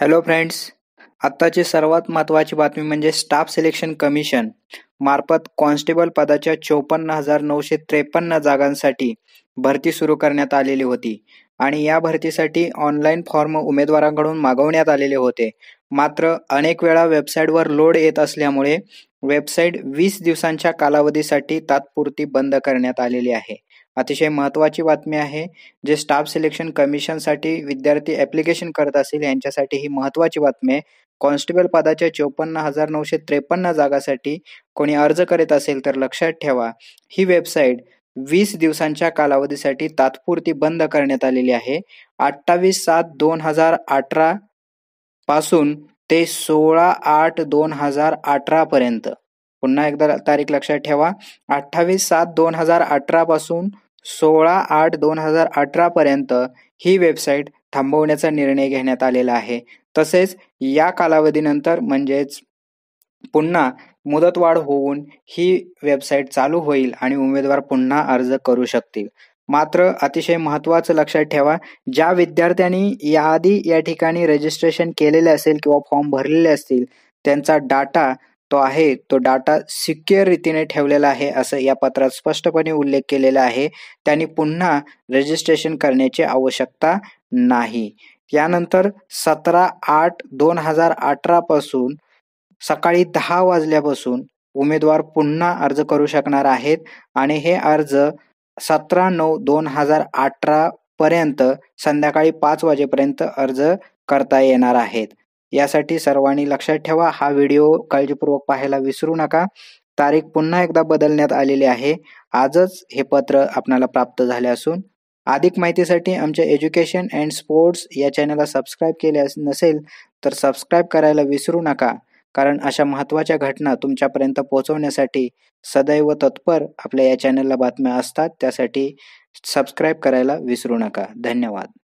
hello friends आत्ताची सर्वात महत्त्वाची बातमी म्हणजे स्टाफ सिलेक्शन कमिशन मार्फत कॉन्स्टेबल पदाच्या चोपन्न हजार नऊशे त्रेपन्न जागांसाठी भरती सुरू करण्यात आलेली होती आणि या भरतीसाठी ऑनलाईन फॉर्म उमेदवारांकडून मागवण्यात आलेले होते मात्र अनेक वेळा वेबसाईटवर लोड येत असल्यामुळे वेबसाईट वीस दिवसांच्या कालावधीसाठी तात्पुरती बंद करण्यात आलेली आहे अतिशय महत्त्वाची बातमी आहे जे स्टाफ सिलेक्शन कमिशनसाठी विद्यार्थी ॲप्लिकेशन करत असेल यांच्यासाठी ही महत्त्वाची बातमी आहे कॉन्स्टेबल पदाच्या चोपन्न हजार नऊशे त्रेपन्न जागासाठी कोणी अर्ज करीत असेल तर लक्षात ठेवा ही वेबसाईट वीस दिवसांच्या कालावधीसाठी तात्पुरती बंद करण्यात आलेली आहे अठ्ठावीस सात दोन हजार अठरा पासून ते सोळा आठ दोन हजार अठरा पर्यंत पुन्हा एकदा तारीख लक्षात ठेवा अठ्ठावीस सात दोन हजार अठरा पासून सोळा आठ दोन हजार अठरापर्यंत ही वेबसाईट थांबवण्याचा निर्णय घेण्यात आलेला आहे तसेच या कालावधीनंतर म्हणजेच पुन्हा मुदतवाढ होऊन ही वेबसाईट चालू होईल आणि उमेदवार पुन्हा अर्ज करू शकतील मात्र अतिशय महत्त्वाचं लक्षात ठेवा ज्या विद्यार्थ्यांनी याआधी या ठिकाणी रजिस्ट्रेशन केलेले असेल किंवा फॉर्म भरलेले असतील त्यांचा डाटा तो आहे तो डाटा सिक्युअर रीतीने ठेवलेला आहे असं या पत्रात स्पष्टपणे उल्लेख केलेला आहे त्यांनी पुन्हा रजिस्ट्रेशन करण्याची आवश्यकता नाही यानंतर सतरा आठ दोन हजार अठरापासून सकाळी दहा वाजल्यापासून उमेदवार पुन्हा अर्ज करू शकणार आहेत आणि हे अर्ज सतरा नऊ दोन हजार अठरा पर्यंत संध्याकाळी पाच वाजेपर्यंत अर्ज करता येणार आहेत यासाठी सर्वांनी लक्षात ठेवा हा व्हिडिओ काळजीपूर्वक पाहायला विसरू नका तारीख पुन्हा एकदा बदलण्यात आलेली आहे आजच हे पत्र आपल्याला प्राप्त झाले असून अधिक माहितीसाठी आमच्या एज्युकेशन अँड स्पोर्ट्स या चॅनलला सबस्क्राईब केले नसेल तर सबस्क्राईब करायला विसरू नका कारण अशा महत्त्वाच्या घटना तुमच्यापर्यंत पोहोचवण्यासाठी सदैव तत्पर आपल्या या चॅनलला बातम्या असतात त्यासाठी सबस्क्राईब करायला विसरू नका धन्यवाद